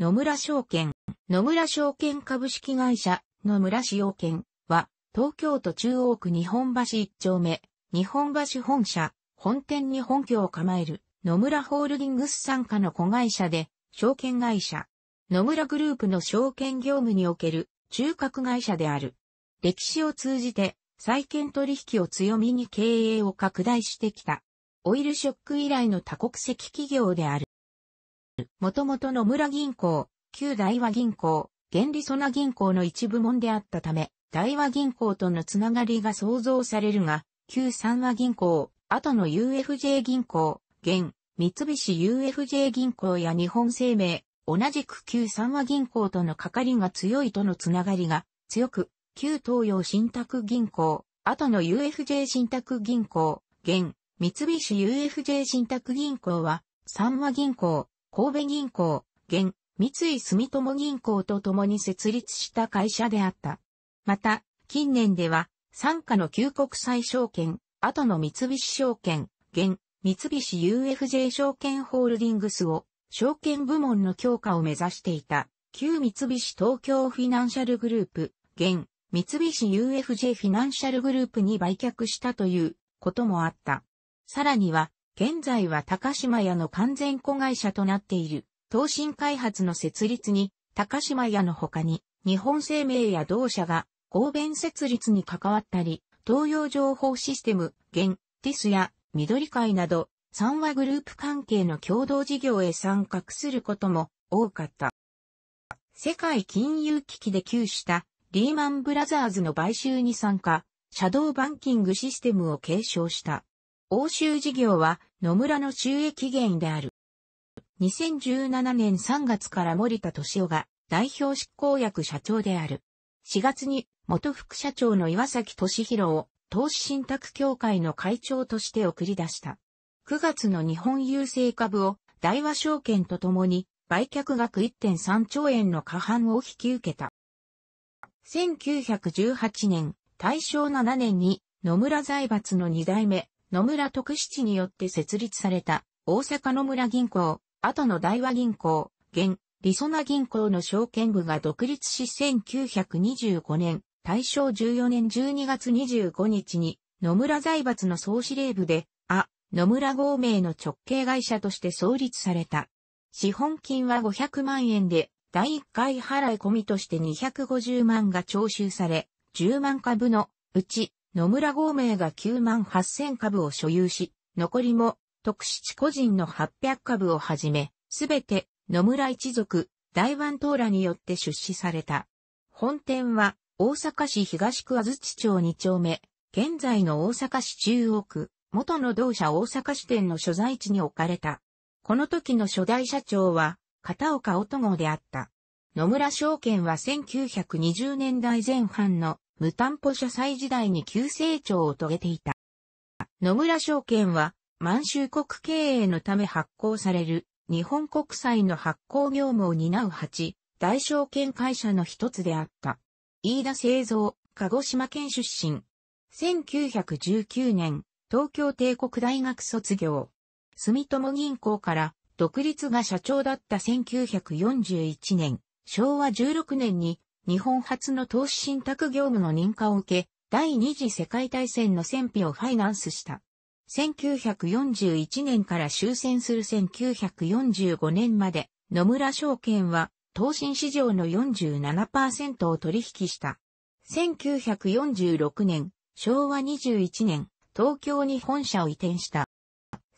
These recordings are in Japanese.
野村証券、野村証券株式会社、野村様券は、東京都中央区日本橋1丁目、日本橋本社、本店に本拠を構える、野村ホールディングス傘下の子会社で、証券会社、野村グループの証券業務における、中核会社である。歴史を通じて、債券取引を強みに経営を拡大してきた。オイルショック以来の多国籍企業である。元々の村銀行、旧大和銀行、原理ソナ銀行の一部門であったため、大和銀行とのつながりが想像されるが、旧三和銀行、後の UFJ 銀行、現、三菱 UFJ 銀行や日本生命、同じく旧三和銀行との係りが強いとのつながりが強く、旧東洋信託銀行、後の UFJ 信託銀行、現、三菱 UFJ 信託銀行は、三和銀行、神戸銀行、現、三井住友銀行と共に設立した会社であった。また、近年では、傘下の旧国際証券、後の三菱証券、現、三菱 UFJ 証券ホールディングスを、証券部門の強化を目指していた、旧三菱東京フィナンシャルグループ、現、三菱 UFJ フィナンシャルグループに売却したということもあった。さらには、現在は高島屋の完全子会社となっている、東進開発の設立に、高島屋の他に、日本生命や同社が、合弁設立に関わったり、東洋情報システム、現、ティスや、緑会など、三和グループ関係の共同事業へ参画することも多かった。世界金融危機で窮したリーマンブラザーズの買収に参加、シャドーバンキングシステムを継承した。欧州事業は野村の収益源である。2017年3月から森田敏夫が代表執行役社長である。4月に元副社長の岩崎敏弘を投資信託協会の会長として送り出した。9月の日本郵政株を大和証券とともに売却額1.3兆円の過半を引き受けた。1918年、大正7年に野村財閥の2代目野村徳七によって設立された大阪野村銀行、後の大和銀行、現、りそな銀行の証券部が独立し1925年、大正14年12月25日に野村財閥の総司令部で、あ、野村豪名の直系会社として創立された。資本金は500万円で、第1回払い込みとして250万が徴収され、10万株のうち野村豪明が9万8000株を所有し、残りも特殊地個人の800株をはじめ、すべて野村一族、大湾東羅によって出資された。本店は大阪市東区安土町2丁目、現在の大阪市中央区、元の同社大阪支店の所在地に置かれた。この時の初代社長は片岡乙号であった。野村証券は1920年代前半の無担保社債時代に急成長を遂げていた。野村証券は、満州国経営のため発行される日本国債の発行業務を担う8大証券会社の一つであった。飯田製造、鹿児島県出身。1919年、東京帝国大学卒業。住友銀行から独立が社長だった1941年、昭和16年に日本初の投資信託業務の認可を受け、第二次世界大戦の戦費をファイナンスした。1941年から終戦する1945年まで、野村証券は、投信市場の47%を取引した。1946年、昭和21年、東京に本社を移転した。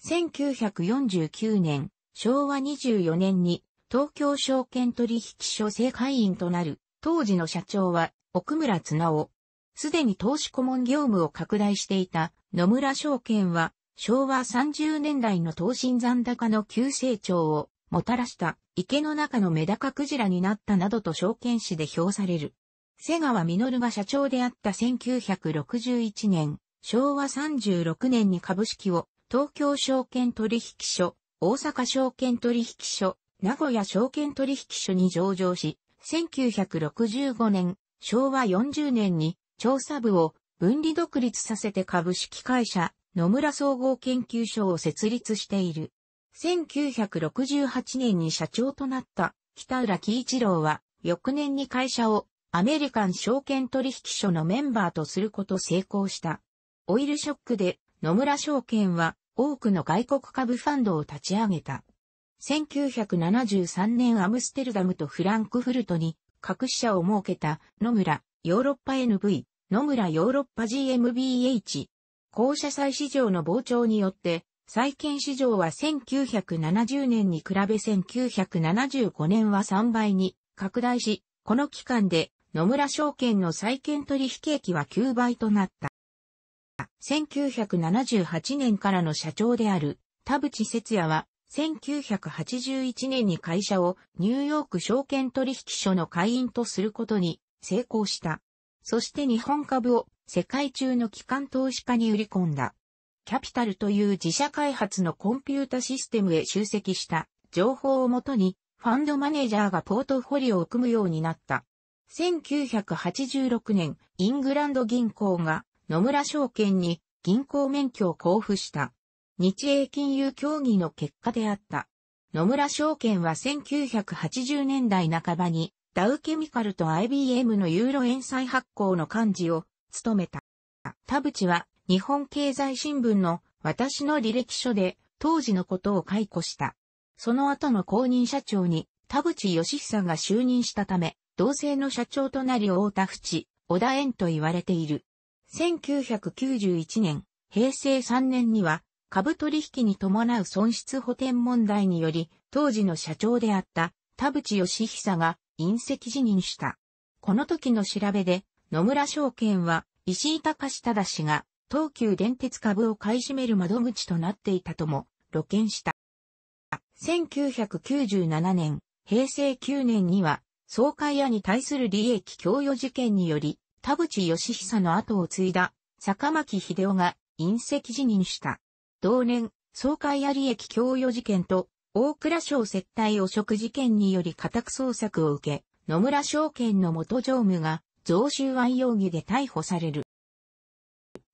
1949年、昭和24年に東京証券取引所正会員となる当時の社長は奥村綱夫。すでに投資顧問業務を拡大していた野村証券は昭和30年代の投資残高の急成長をもたらした池の中のメダカクジラになったなどと証券誌で評される。瀬川実が社長であった1961年、昭和36年に株式を東京証券取引所、大阪証券取引所、名古屋証券取引所に上場し、1965年、昭和40年に調査部を分離独立させて株式会社野村総合研究所を設立している。1968年に社長となった北浦喜一郎は翌年に会社をアメリカン証券取引所のメンバーとすること成功した。オイルショックで野村証券は多くの外国株ファンドを立ち上げた。1973年アムステルダムとフランクフルトに各社を設けた野村ヨーロッパ NV、野村ヨーロッパ GMBH。公社債市場の膨張によって、債券市場は1970年に比べ1975年は3倍に拡大し、この期間で野村証券の債券取引益は9倍となった。1978年からの社長である田淵節也は1981年に会社をニューヨーク証券取引所の会員とすることに成功した。そして日本株を世界中の機関投資家に売り込んだ。キャピタルという自社開発のコンピュータシステムへ集積した情報をもとにファンドマネージャーがポートフォリオを組むようになった。1986年、イングランド銀行が野村証券に銀行免許を交付した。日英金融協議の結果であった。野村証券は1980年代半ばにダウケミカルと IBM のユーロ円債発行の幹事を務めた。田淵は日本経済新聞の私の履歴書で当時のことを解雇した。その後の公認社長に田淵義久が就任したため、同性の社長となり大田淵、小田園と言われている。1991年、平成3年には株取引に伴う損失補填問題により、当時の社長であった田淵義久が引責辞任した。この時の調べで、野村証券は石井隆忠氏が東急電鉄株を買い占める窓口となっていたとも露見した。1997年、平成9年には、総会屋に対する利益供与事件により、田淵義久の後を継いだ坂巻秀夫が隕石辞任した。同年、総会有益供与事件と、大倉省接待汚職事件により家宅捜索を受け、野村証券の元常務が、贈収賄容疑で逮捕される。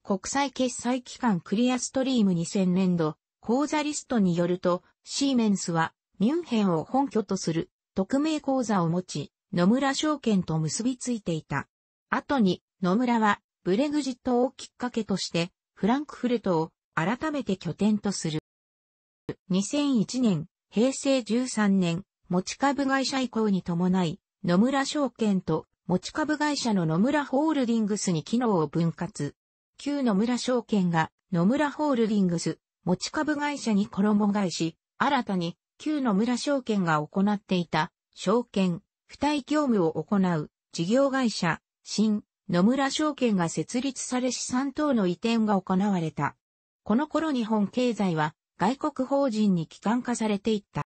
国際決済機関クリアストリーム2000年度、口座リストによると、シーメンスは、ミュンヘンを本拠とする、匿名口座を持ち、野村証券と結びついていた。後に、野村は、ブレグジットをきっかけとして、フランクフルトを改めて拠点とする。2001年、平成13年、持ち株会社移行に伴い、野村証券と持ち株会社の野村ホールディングスに機能を分割。旧野村証券が野村ホールディングス持ち株会社に衣替えし、新たに旧野村証券が行っていた証券、付帯業務を行う事業会社、新野村証券が設立され資産等の移転が行われた。この頃日本経済は外国法人に機関化されていった。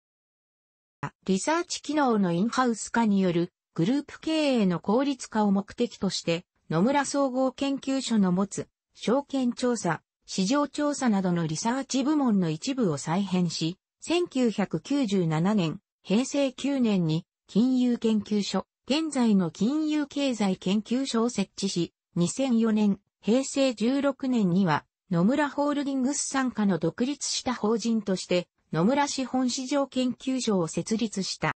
リサーチ機能のインハウス化によるグループ経営の効率化を目的として、野村総合研究所の持つ証券調査、市場調査などのリサーチ部門の一部を再編し、1997年、平成9年に金融研究所、現在の金融経済研究所を設置し、2004年、平成16年には野村ホールディングス参加の独立した法人として、野村資本市場研究所を設立した。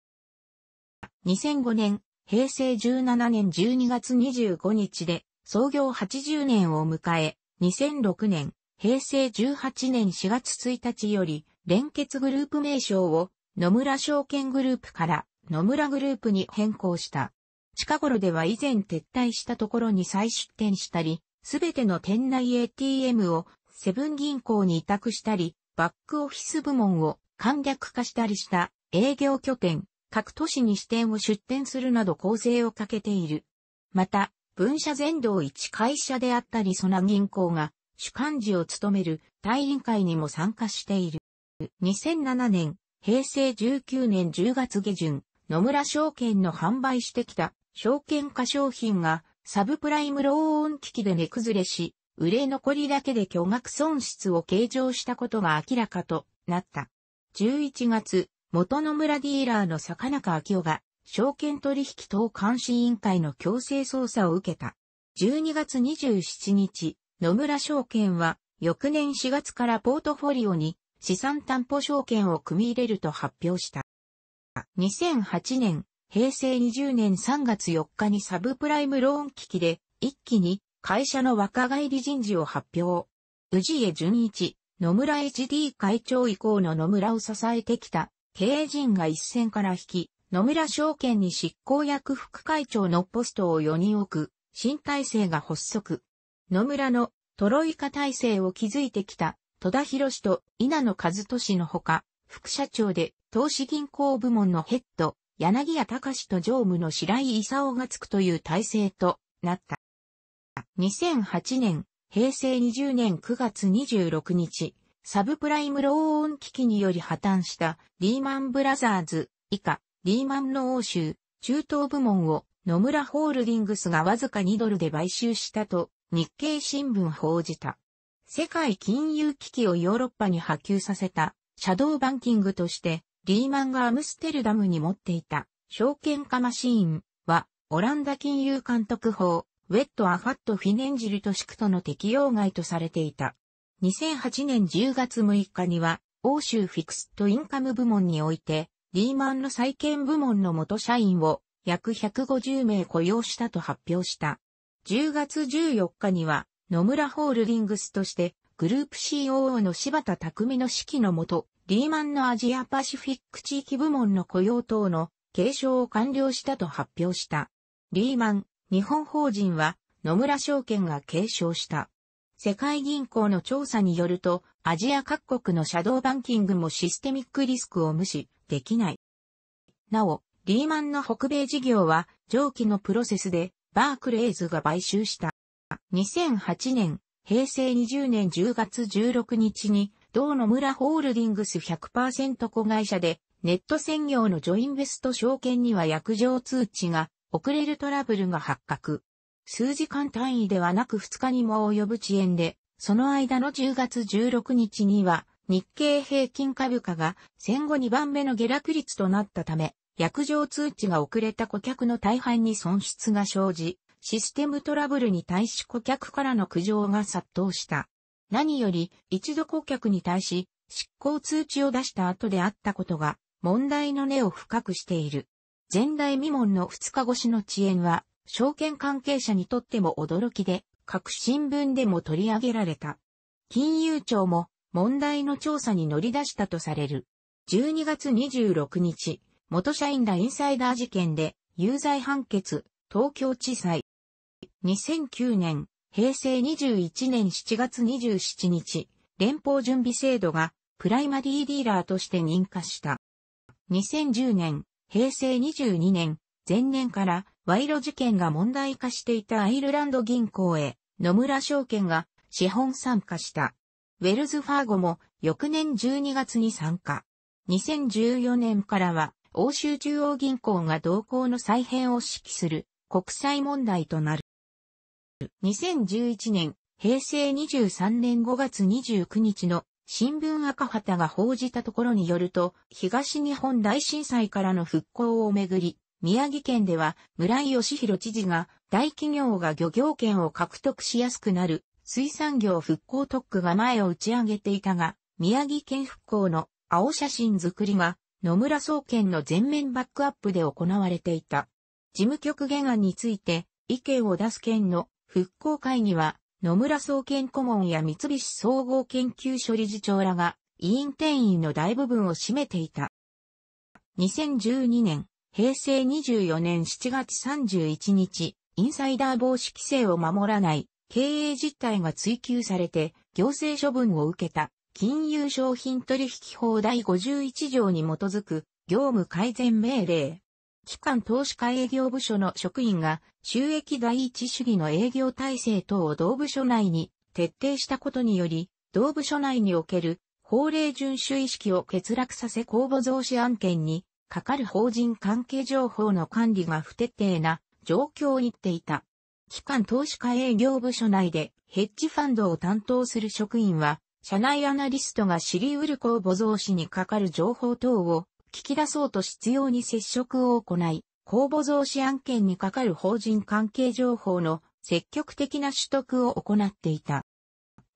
2005年、平成17年12月25日で創業80年を迎え、2006年、平成18年4月1日より、連結グループ名称を野村証券グループから野村グループに変更した。近頃では以前撤退したところに再出店したり、すべての店内 ATM をセブン銀行に委託したり、バックオフィス部門を簡略化したりした営業拠点、各都市に支店を出店するなど構成をかけている。また、分社全道一会社であったりソナ銀行が主幹事を務める大委員会にも参加している。2007年、平成19年10月下旬、野村証券の販売してきた証券化商品がサブプライムローン危機で値崩れし、売れ残りだけで巨額損失を計上したことが明らかとなった。11月、元野村ディーラーの坂中昭夫が、証券取引等監視委員会の強制捜査を受けた。12月27日、野村証券は、翌年4月からポートフォリオに資産担保証券を組み入れると発表した。2008年平成20年3月4日にサブプライムローン危機で、一気に会社の若返り人事を発表。宇治江淳一、野村 HD 会長以降の野村を支えてきた経営陣が一線から引き、野村証券に執行役副会長のポストを4人置く、新体制が発足。野村のトロイカ体制を築いてきた戸田博士と稲野和俊のほか、副社長で投資銀行部門のヘッド、柳谷隆と常務の白井勲がつくという体制となった。2008年、平成20年9月26日、サブプライムローン危機により破綻したリーマンブラザーズ以下リーマンの欧州中東部門を野村ホールディングスがわずか2ドルで買収したと日経新聞報じた。世界金融危機をヨーロッパに波及させたシャドーバンキングとしてリーマンがアムステルダムに持っていた証券化マシーンは、オランダ金融監督法、ウェット・アファット・フィネンジルト・シクトの適用外とされていた。2008年10月6日には、欧州フィクスト・インカム部門において、リーマンの債券部門の元社員を約150名雇用したと発表した。10月14日には、野村ホールディングスとして、グループ COO の柴田匠の指揮のもと、リーマンのアジアパシフィック地域部門の雇用等の継承を完了したと発表した。リーマン、日本法人は野村証券が継承した。世界銀行の調査によると、アジア各国のシャドーバンキングもシステミックリスクを無視できない。なお、リーマンの北米事業は上記のプロセスでバークレイズが買収した。2008年、平成20年10月16日に同野村ホールディングス100%子会社で、ネット専業のジョインベスト証券には約定通知が遅れるトラブルが発覚。数時間単位ではなく2日にも及ぶ遅延で、その間の10月16日には日経平均株価が戦後2番目の下落率となったため、約定通知が遅れた顧客の大半に損失が生じ、システムトラブルに対し顧客からの苦情が殺到した。何より一度顧客に対し執行通知を出した後であったことが問題の根を深くしている。前代未聞の2日越しの遅延は証券関係者にとっても驚きで各新聞でも取り上げられた。金融庁も問題の調査に乗り出したとされる。12月26日、元社員らインサイダー事件で有罪判決、東京地裁。2009年平成21年7月27日、連邦準備制度がプライマリーディーラーとして認可した。2010年、平成22年、前年から賄賂事件が問題化していたアイルランド銀行へ野村証券が資本参加した。ウェルズファーゴも翌年12月に参加。2014年からは欧州中央銀行が同行の再編を指揮する国際問題となる。2011年、平成23年5月29日の新聞赤旗が報じたところによると、東日本大震災からの復興をめぐり、宮城県では村井義弘知事が大企業が漁業権を獲得しやすくなる水産業復興特区が前を打ち上げていたが、宮城県復興の青写真作りが野村総研の全面バックアップで行われていた。事務局原案について意見を出す県の復興会には、野村総研顧問や三菱総合研究所理事長らが、委員定員の大部分を占めていた。2012年、平成24年7月31日、インサイダー防止規制を守らない経営実態が追求されて行政処分を受けた金融商品取引法第51条に基づく業務改善命令。機関投資家営業部署の職員が収益第一主義の営業体制等を同部署内に徹底したことにより、同部署内における法令遵守意識を欠落させ公募増資案件にかかる法人関係情報の管理が不徹底な状況を言っていた。機関投資家営業部署内でヘッジファンドを担当する職員は、社内アナリストが知り得る公募増資にかかる情報等を聞き出そうと必要に接触を行い、公募増資案件に係る法人関係情報の積極的な取得を行っていた。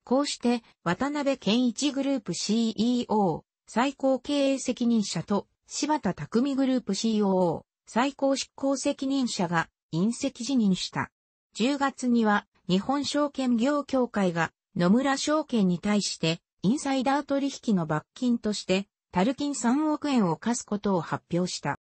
こうして、渡辺健一グループ CEO、最高経営責任者と、柴田匠グループ COO、最高執行責任者が、隕石辞任した。10月には、日本証券業協会が、野村証券に対して、インサイダー取引の罰金として、タルキン3億円を課すことを発表した。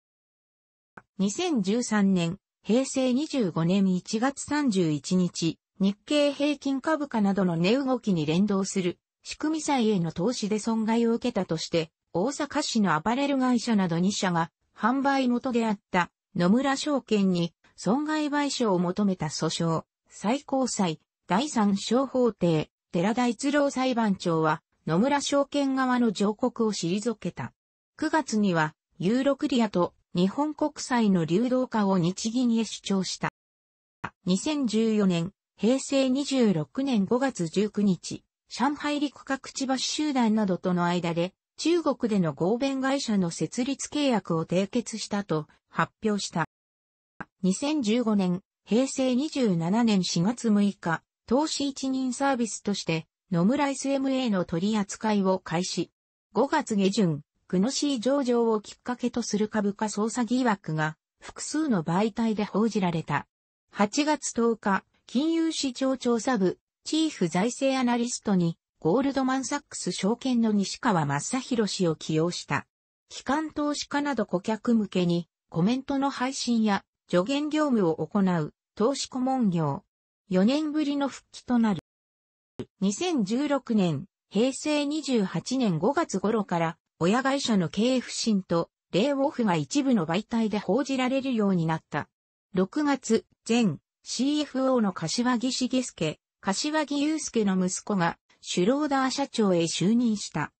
2013年、平成25年1月31日、日経平均株価などの値動きに連動する、仕組み債への投資で損害を受けたとして、大阪市のアパレル会社など2社が、販売元であった野村証券に損害賠償を求めた訴訟、最高裁、第三小法廷、寺田一郎裁判長は、野村証券側の上告を退けた。9月には、ユーロクリアと日本国債の流動化を日銀へ主張した。2014年、平成26年5月19日、上海陸各地橋集団などとの間で、中国での合弁会社の設立契約を締結したと発表した。2015年、平成27年4月6日、投資一任サービスとして、野村 SM a の取り扱いを開始。5月下旬、グノシー上場をきっかけとする株価操作疑惑が複数の媒体で報じられた。8月10日、金融市場調査部、チーフ財政アナリストに、ゴールドマンサックス証券の西川正宏氏を起用した。機関投資家など顧客向けに、コメントの配信や助言業務を行う、投資顧問業。4年ぶりの復帰となる。2016年、平成28年5月頃から、親会社の経営不振と、レイオフが一部の媒体で報じられるようになった。6月、前、CFO の柏木茂介、柏木祐介の息子が、シュローダー社長へ就任した。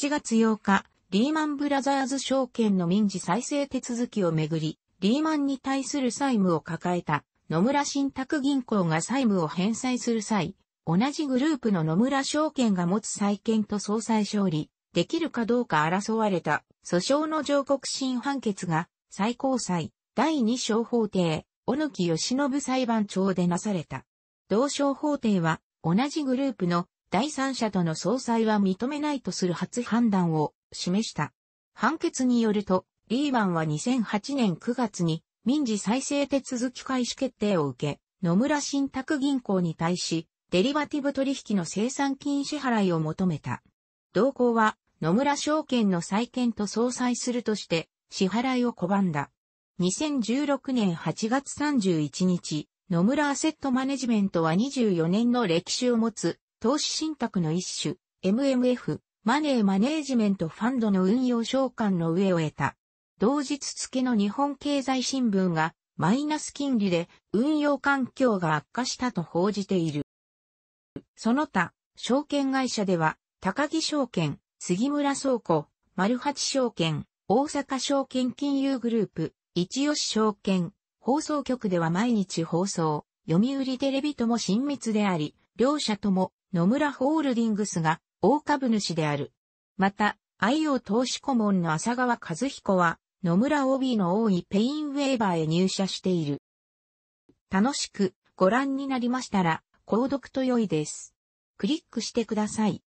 7月8日、リーマンブラザーズ証券の民事再生手続きをめぐり、リーマンに対する債務を抱えた野村信託銀行が債務を返済する際、同じグループの野村証券が持つ債権と総裁勝利、できるかどうか争われた訴訟の上告審判決が最高裁第二小法廷、小野木義信裁判長でなされた。同小法廷は同じグループの第三者との総裁は認めないとする初判断を示した。判決によると、リーマンは2008年9月に民事再生手続き開始決定を受け、野村信託銀行に対し、デリバティブ取引の生産金支払いを求めた。同行は野村証券の再建と相殺するとして支払いを拒んだ。2016年8月31日、野村アセットマネジメントは24年の歴史を持つ投資信託の一種 MMF マネーマネージメントファンドの運用召喚の上を得た。同日付の日本経済新聞がマイナス金利で運用環境が悪化したと報じている。その他、証券会社では、高木証券、杉村倉庫、丸八証券、大阪証券金融グループ、一吉証券、放送局では毎日放送、読売テレビとも親密であり、両社とも野村ホールディングスが大株主である。また、愛用投資顧問の浅川和彦は、野村 OB の多いペインウェーバーへ入社している。楽しくご覧になりましたら、購読と良いです。クリックしてください。